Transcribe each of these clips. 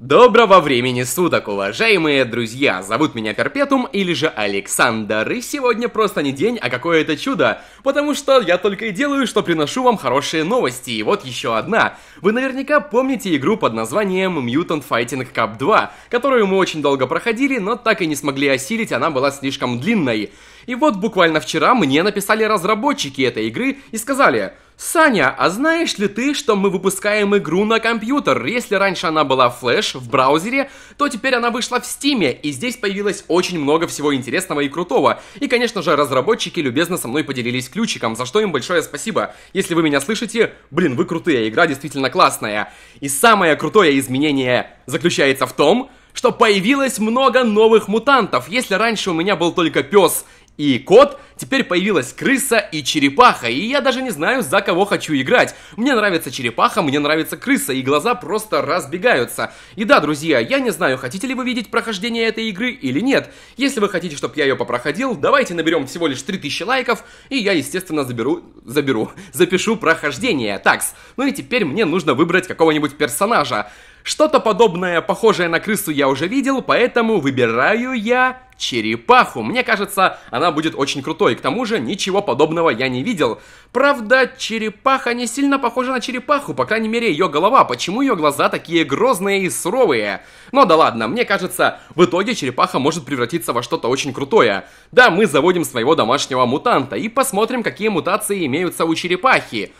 Доброго времени суток, уважаемые друзья! Зовут меня Перпетум или же Александр, и сегодня просто не день, а какое-то чудо, потому что я только и делаю, что приношу вам хорошие новости, и вот еще одна. Вы наверняка помните игру под названием Mutant Fighting Cup 2, которую мы очень долго проходили, но так и не смогли осилить, она была слишком длинной. И вот буквально вчера мне написали разработчики этой игры и сказали, «Саня, а знаешь ли ты, что мы выпускаем игру на компьютер? Если раньше она была в флеш, в браузере, то теперь она вышла в стиме, и здесь появилось очень много всего интересного и крутого. И, конечно же, разработчики любезно со мной поделились ключиком, за что им большое спасибо. Если вы меня слышите, блин, вы крутые, игра действительно классная. И самое крутое изменение заключается в том, что появилось много новых мутантов. Если раньше у меня был только пес и кот Теперь появилась крыса и черепаха, и я даже не знаю, за кого хочу играть. Мне нравится черепаха, мне нравится крыса, и глаза просто разбегаются. И да, друзья, я не знаю, хотите ли вы видеть прохождение этой игры или нет. Если вы хотите, чтобы я ее попроходил, давайте наберем всего лишь 3000 лайков, и я, естественно, заберу... заберу... запишу прохождение. Такс. Ну и теперь мне нужно выбрать какого-нибудь персонажа. Что-то подобное, похожее на крысу, я уже видел, поэтому выбираю я черепаху. Мне кажется, она будет очень крутой и к тому же ничего подобного я не видел. Правда, черепаха не сильно похожа на черепаху, по крайней мере ее голова. Почему ее глаза такие грозные и суровые? Но ну да ладно, мне кажется, в итоге черепаха может превратиться во что-то очень крутое. Да, мы заводим своего домашнего мутанта и посмотрим, какие мутации имеются у черепахи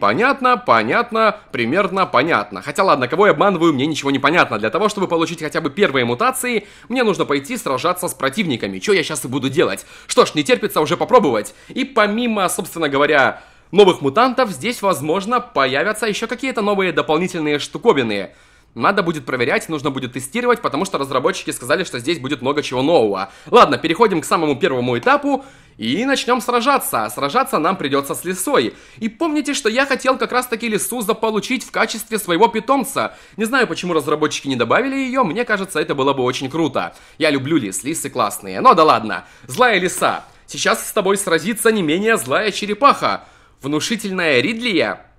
понятно, понятно, примерно понятно. Хотя ладно, кого я обманываю, мне ничего не понятно. Для того, чтобы получить хотя бы первые мутации, мне нужно пойти сражаться с противниками. Что я сейчас и буду делать? Что ж, не терпится уже попробовать. И помимо, собственно говоря, новых мутантов, здесь, возможно, появятся еще какие-то новые дополнительные штуковины. Надо будет проверять, нужно будет тестировать, потому что разработчики сказали, что здесь будет много чего нового. Ладно, переходим к самому первому этапу и начнем сражаться. Сражаться нам придется с лисой. И помните, что я хотел как раз таки лису заполучить в качестве своего питомца. Не знаю, почему разработчики не добавили ее, мне кажется, это было бы очень круто. Я люблю лис, лисы классные. Но да ладно, злая лиса. Сейчас с тобой сразится не менее злая черепаха. Внушительная Ридлия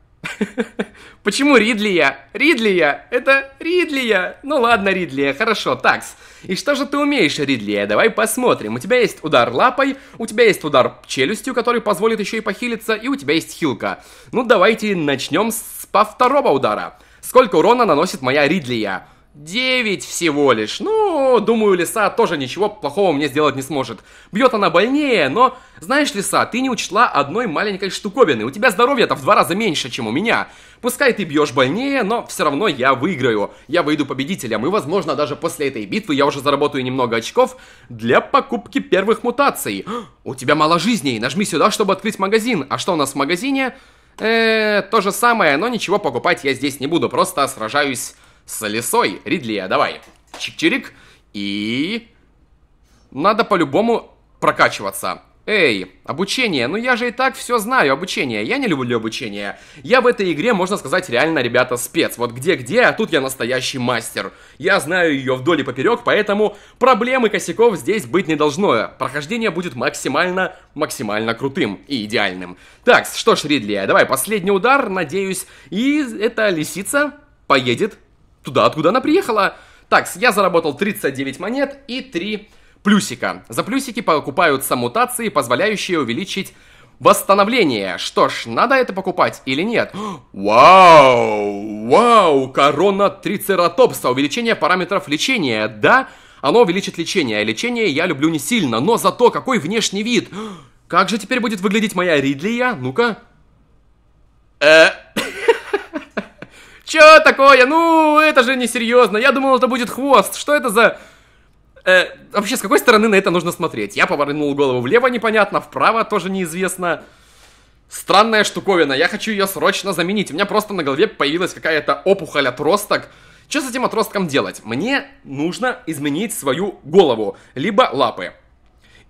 Почему Ридлия? Ридлия! Это Ридлия! Ну ладно, Ридлия, хорошо, такс. И что же ты умеешь, Ридлия? Давай посмотрим. У тебя есть удар лапой, у тебя есть удар челюстью, который позволит еще и похилиться, и у тебя есть хилка. Ну давайте начнем с по второго удара. Сколько урона наносит моя Ридлия? Девять всего лишь. Ну, думаю, лиса тоже ничего плохого мне сделать не сможет. Бьет она больнее, но... Знаешь, лиса, ты не учла одной маленькой штуковины. У тебя здоровье то в два раза меньше, чем у меня. Пускай ты бьешь больнее, но все равно я выиграю. Я выйду победителем, и, возможно, даже после этой битвы я уже заработаю немного очков для покупки первых мутаций. У тебя мало жизней, нажми сюда, чтобы открыть магазин. А что у нас в магазине? Э, то же самое, но ничего покупать я здесь не буду, просто сражаюсь с лесой, Ридлия, давай. Чик-чирик. И... Надо по-любому прокачиваться. Эй, обучение, ну я же и так все знаю, обучение, я не люблю обучение. Я в этой игре, можно сказать, реально, ребята, спец. Вот где-где, а тут я настоящий мастер. Я знаю ее вдоль и поперек, поэтому проблемы косяков здесь быть не должно. Прохождение будет максимально, максимально крутым и идеальным. Так, что ж, Ридли, давай последний удар, надеюсь. И эта лисица поедет туда, откуда она приехала. Так, я заработал 39 монет и 3 плюсика. За плюсики покупаются мутации, позволяющие увеличить восстановление. Что ж, надо это покупать или нет? Вау! Вау! Корона Трицератопса. Увеличение параметров лечения. Да, оно увеличит лечение. Лечение я люблю не сильно, но зато какой внешний вид. Как же теперь будет выглядеть моя Ридлия? Ну-ка. Э, Че такое? Ну, это же несерьезно. Я думал, это будет хвост. Что это за... Э, вообще, с какой стороны на это нужно смотреть? Я повернул голову влево, непонятно, вправо тоже неизвестно. Странная штуковина, я хочу ее срочно заменить. У меня просто на голове появилась какая-то опухоль отросток. Что с этим отростком делать? Мне нужно изменить свою голову, либо лапы.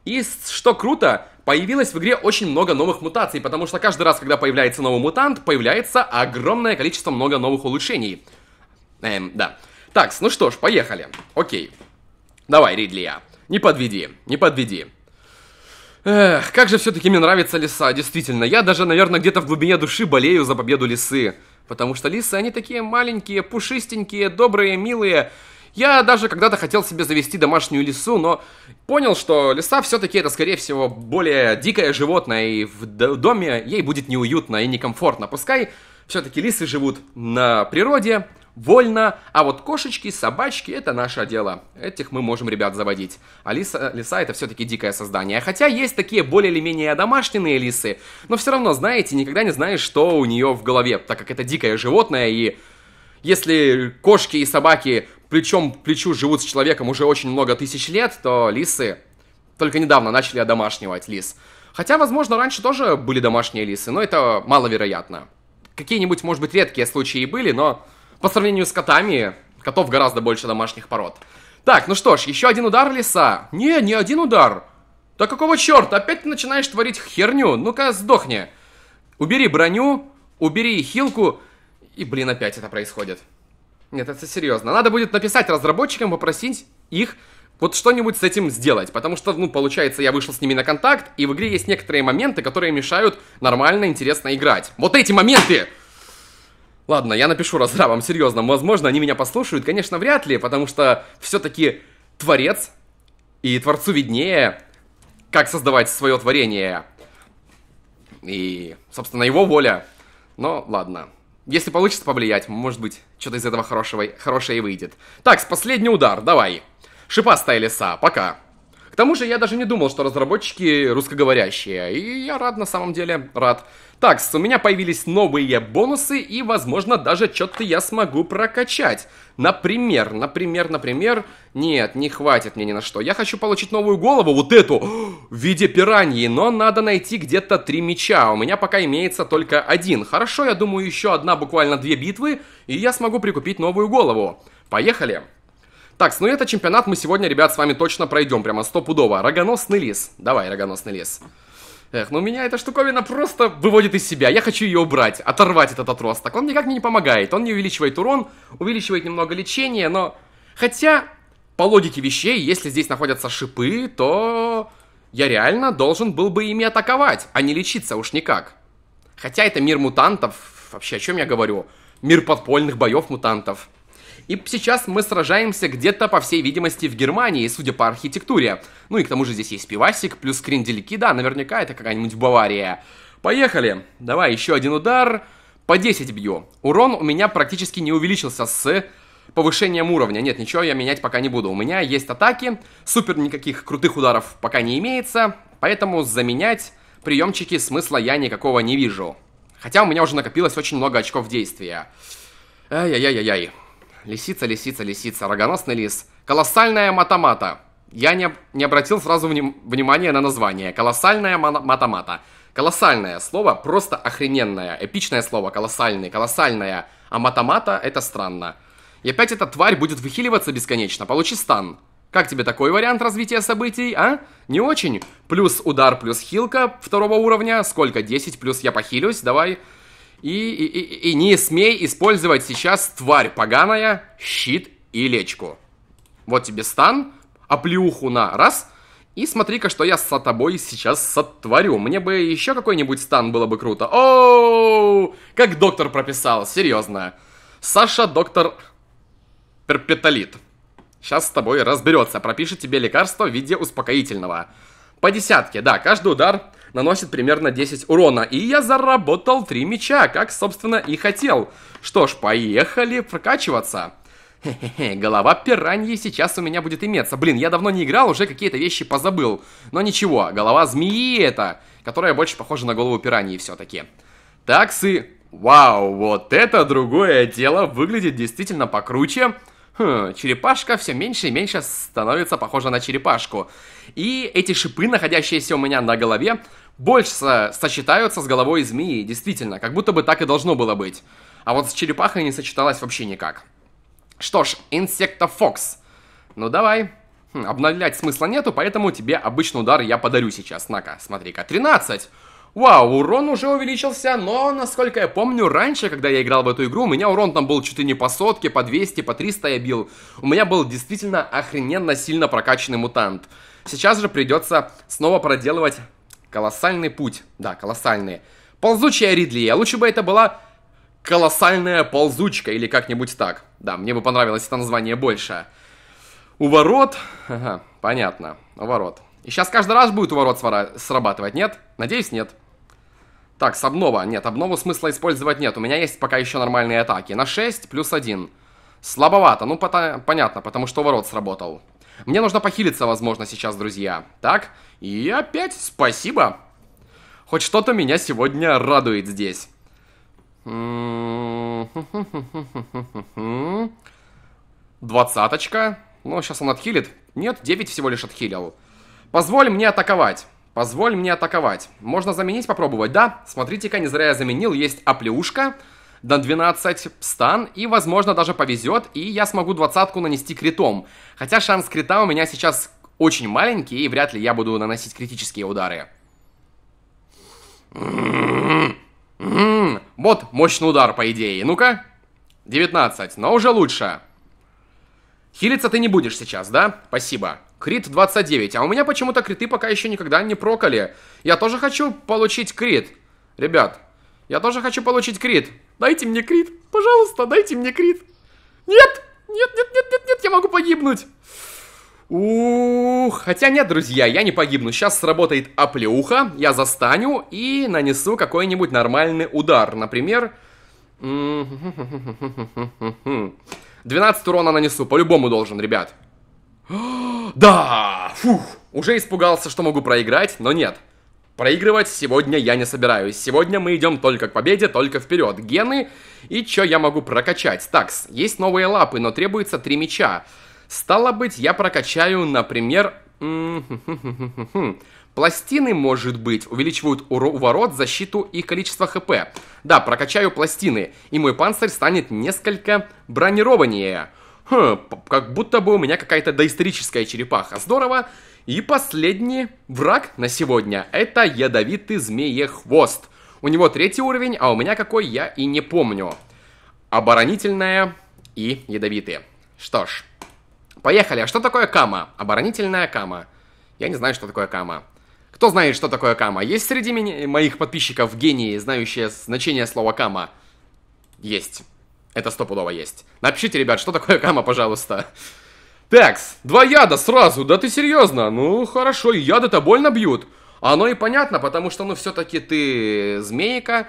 И что круто, появилось в игре очень много новых мутаций, потому что каждый раз, когда появляется новый мутант, появляется огромное количество много новых улучшений. Эм, да. Так, ну что ж, поехали. Окей. Давай, Ридлия. Не подведи, не подведи. Эх, как же все-таки мне нравится лиса, действительно. Я даже, наверное, где-то в глубине души болею за победу лисы. Потому что лисы, они такие маленькие, пушистенькие, добрые, милые. Я даже когда-то хотел себе завести домашнюю лису, но понял, что лиса все-таки это, скорее всего, более дикое животное, и в доме ей будет неуютно и некомфортно. Пускай все-таки лисы живут на природе, вольно, а вот кошечки, собачки — это наше дело. Этих мы можем, ребят, заводить. А лиса, лиса — это все-таки дикое создание. Хотя есть такие более или менее одомашненные лисы, но все равно, знаете, никогда не знаешь, что у нее в голове, так как это дикое животное, и если кошки и собаки плечом к плечу живут с человеком уже очень много тысяч лет, то лисы только недавно начали одомашнивать лис. Хотя, возможно, раньше тоже были домашние лисы, но это маловероятно. Какие-нибудь, может быть, редкие случаи были, но по сравнению с котами, котов гораздо больше домашних пород. Так, ну что ж, еще один удар лиса. Не, не один удар. Да какого черта, опять ты начинаешь творить херню? Ну-ка, сдохни. Убери броню, убери хилку, и, блин, опять это происходит. Нет, это серьезно. Надо будет написать разработчикам, попросить их вот что-нибудь с этим сделать, потому что, ну, получается, я вышел с ними на контакт, и в игре есть некоторые моменты, которые мешают нормально, интересно играть. Вот эти моменты! Ладно, я напишу разрабам, серьезно, возможно, они меня послушают, конечно, вряд ли, потому что все-таки творец, и творцу виднее, как создавать свое творение. И, собственно, его воля. Но ладно. Если получится повлиять, может быть, что-то из этого хорошего, хорошее и выйдет. Так, с последний удар, давай. Шипастая леса, пока. К тому же я даже не думал, что разработчики русскоговорящие, и я рад на самом деле, рад. Так, у меня появились новые бонусы, и, возможно, даже что-то я смогу прокачать. Например, например, например... Нет, не хватит мне ни на что. Я хочу получить новую голову, вот эту, в виде пираньи, но надо найти где-то три меча. У меня пока имеется только один. Хорошо, я думаю, еще одна, буквально две битвы, и я смогу прикупить новую голову. Поехали! Так, ну это чемпионат мы сегодня, ребят, с вами точно пройдем, прямо стопудово. Рогоносный лес. Давай, рогоносный лес. Эх, ну меня эта штуковина просто выводит из себя. Я хочу ее убрать, оторвать этот отросток. Он никак мне не помогает. Он не увеличивает урон, увеличивает немного лечение, но... Хотя, по логике вещей, если здесь находятся шипы, то... Я реально должен был бы ими атаковать, а не лечиться уж никак. Хотя это мир мутантов. Вообще, о чем я говорю? Мир подпольных боев мутантов. И сейчас мы сражаемся где-то, по всей видимости, в Германии, судя по архитектуре. Ну и к тому же здесь есть пивасик, плюс крендельки, да, наверняка это какая-нибудь Бавария. Поехали! Давай, еще один удар. По 10 бью. Урон у меня практически не увеличился с повышением уровня. Нет, ничего я менять пока не буду. У меня есть атаки, супер никаких крутых ударов пока не имеется, поэтому заменять приемчики смысла я никакого не вижу. Хотя у меня уже накопилось очень много очков действия. Ай-яй-яй-яй. Лисица, лисица, лисица, рогоносный лис. Колоссальная матомата. Я не, не обратил сразу вним, внимания на название. Колоссальная матомата. Колоссальное слово, просто охрененное. Эпичное слово, колоссальный, колоссальное. А матомата это странно. И опять эта тварь будет выхиливаться бесконечно. Получи стан. Как тебе такой вариант развития событий, а? Не очень? Плюс удар, плюс хилка второго уровня. Сколько? 10 плюс я похилюсь, давай. И, и, и, не смей использовать сейчас тварь поганая, щит и лечку. Вот тебе стан, оплеуху на раз, и смотри-ка, что я с тобой сейчас сотворю. Мне бы еще какой-нибудь стан было бы круто. Оу, как доктор прописал, серьезно. Саша, доктор перпетолит. Сейчас с тобой разберется, пропишет тебе лекарство в виде успокоительного. По десятке, да, каждый удар наносит примерно 10 урона. И я заработал 3 меча, как, собственно, и хотел. Что ж, поехали прокачиваться. Хе-хе-хе, голова пираньи сейчас у меня будет иметься. Блин, я давно не играл, уже какие-то вещи позабыл. Но ничего, голова змеи это, которая больше похожа на голову пираньи все-таки. Таксы. Вау, вот это другое дело, выглядит действительно покруче. Хм, черепашка все меньше и меньше становится похожа на черепашку. И эти шипы, находящиеся у меня на голове, больше сочетаются с головой змеи, действительно, как будто бы так и должно было быть. А вот с черепахой не сочеталось вообще никак. Что ж, инсектофокс. Ну давай. Хм, обновлять смысла нету, поэтому тебе обычный удар я подарю сейчас. На-ка, смотри-ка, 13! Вау, урон уже увеличился, но, насколько я помню, раньше, когда я играл в эту игру, у меня урон там был чуть ли не по сотке, по 200, по 300 я бил. У меня был действительно охрененно сильно прокачанный мутант. Сейчас же придется снова проделывать колоссальный путь. Да, колоссальный. Ползучая Ридли, а лучше бы это была колоссальная ползучка или как-нибудь так. Да, мне бы понравилось это название больше. Уворот, Ага, понятно, уворот. И сейчас каждый раз будет уворот срабатывать, нет? Надеюсь, нет. Так, с обнова. Нет, обнову смысла использовать нет. У меня есть пока еще нормальные атаки. На 6 плюс 1. Слабовато, ну пота... понятно, потому что ворот сработал. Мне нужно похилиться, возможно, сейчас, друзья. Так, и опять спасибо. Хоть что-то меня сегодня радует здесь. Двадцаточка. Ну, сейчас он отхилит. Нет, 9 всего лишь отхилил. Позволь мне атаковать. Позволь мне атаковать. Можно заменить, попробовать, да? Смотрите-ка, не зря я заменил. Есть оплеушка до 12 стан, и, возможно, даже повезет, и я смогу двадцатку нанести критом. Хотя шанс крита у меня сейчас очень маленький, и вряд ли я буду наносить критические удары. Вот мощный удар, по идее. Ну-ка. 19, но уже лучше. Хилиться ты не будешь сейчас, да? Спасибо. Крит 29. А у меня почему-то криты пока еще никогда не прокали. Я тоже хочу получить крит. Ребят, я тоже хочу получить крит. Дайте мне крит. Пожалуйста, дайте мне крит. Нет! Нет, нет, нет, нет, нет, я могу погибнуть. Ух, хотя нет, друзья, я не погибну. Сейчас сработает оплеуха, я застаню и нанесу какой-нибудь нормальный удар. Например, 12 урона нанесу, по-любому должен, ребят. да! Фух! Уже испугался, что могу проиграть, но нет. Проигрывать сегодня я не собираюсь. Сегодня мы идем только к победе, только вперед. Гены. И чё я могу прокачать? Такс, есть новые лапы, но требуется три меча. Стало быть, я прокачаю, например... Пластины, может быть, увеличивают уворот, защиту и количество хп. Да, прокачаю пластины, и мой панцирь станет несколько бронированнее хм, как будто бы у меня какая-то доисторическая черепаха. Здорово. И последний враг на сегодня – это ядовитый змеехвост. У него третий уровень, а у меня какой, я и не помню. Оборонительная и ядовитые. Что ж, поехали. А что такое кама? Оборонительная кама. Я не знаю, что такое кама. Кто знает, что такое кама? Есть среди моих подписчиков гении, знающие значение слова кама? Есть. Это стопудово есть. Напишите, ребят, что такое кама, пожалуйста. Такс, два яда сразу, да ты серьезно? Ну, хорошо, яды яда-то больно бьют. Оно и понятно, потому что, ну, все-таки ты змейка.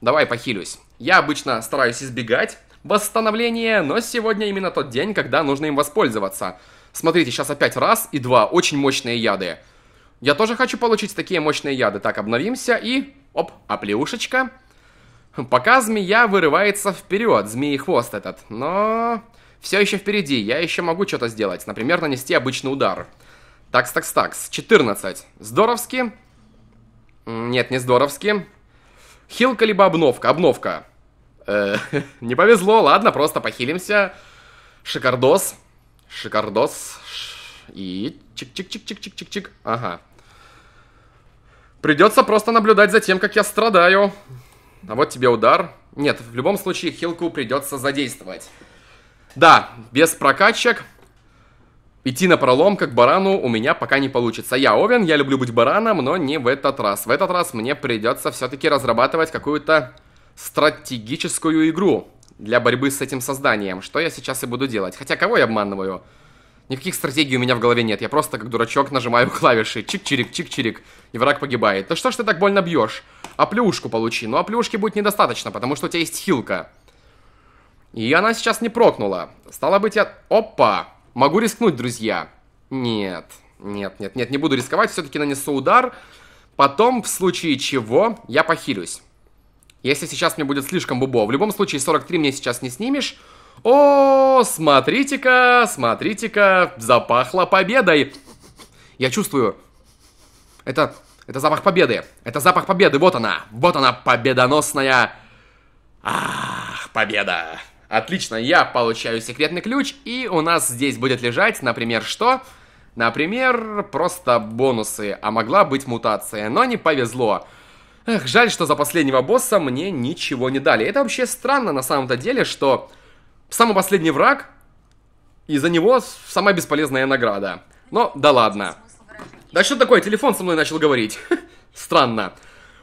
Давай похилюсь. Я обычно стараюсь избегать восстановления, но сегодня именно тот день, когда нужно им воспользоваться. Смотрите, сейчас опять раз и два, очень мощные яды. Я тоже хочу получить такие мощные яды. Так, обновимся и... Оп, оплеушечка. Пока змея вырывается вперед, змеи-хвост этот, но... Все еще впереди, я еще могу что-то сделать, например, нанести обычный удар. Такс, такс, такс, 14. Здоровски? Нет, не здоровски. Хилка либо обновка? Обновка. Э, не повезло, ладно, просто похилимся. Шикардос. Шикардос. И чик-чик-чик-чик-чик-чик-чик. Ага. Придется просто наблюдать за тем, как я страдаю. А вот тебе удар. Нет, в любом случае хилку придется задействовать. Да, без прокачек идти на пролом как барану у меня пока не получится. Я Овен, я люблю быть бараном, но не в этот раз. В этот раз мне придется все-таки разрабатывать какую-то стратегическую игру для борьбы с этим созданием, что я сейчас и буду делать. Хотя кого я обманываю? Никаких стратегий у меня в голове нет, я просто как дурачок нажимаю клавиши. Чик-чирик, чик-чирик, и враг погибает. Да что ж ты так больно бьешь? А плюшку получи. Ну, а плюшки будет недостаточно, потому что у тебя есть хилка. И она сейчас не прокнула. Стало быть, я... Опа! Могу рискнуть, друзья. Нет, нет, нет, нет, не буду рисковать. Все-таки нанесу удар. Потом, в случае чего, я похилюсь. Если сейчас мне будет слишком бубо. В любом случае, 43 мне сейчас не снимешь. «О, смотрите-ка, смотрите-ка, запахло победой!» Я чувствую, это, это запах победы, это запах победы, вот она, вот она, победоносная... Ах, победа! Отлично, я получаю секретный ключ, и у нас здесь будет лежать, например, что? Например, просто бонусы, а могла быть мутация, но не повезло. Эх, жаль, что за последнего босса мне ничего не дали. Это вообще странно на самом-то деле, что самый последний враг, и за него самая бесполезная награда. Но да ладно. Да что такое, телефон со мной начал говорить. Странно.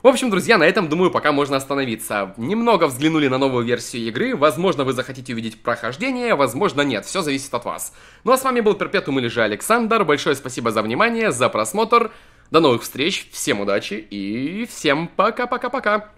В общем, друзья, на этом, думаю, пока можно остановиться. Немного взглянули на новую версию игры, возможно, вы захотите увидеть прохождение, возможно, нет, все зависит от вас. Ну а с вами был Перпетум или же Александр, большое спасибо за внимание, за просмотр, до новых встреч, всем удачи и всем пока-пока-пока.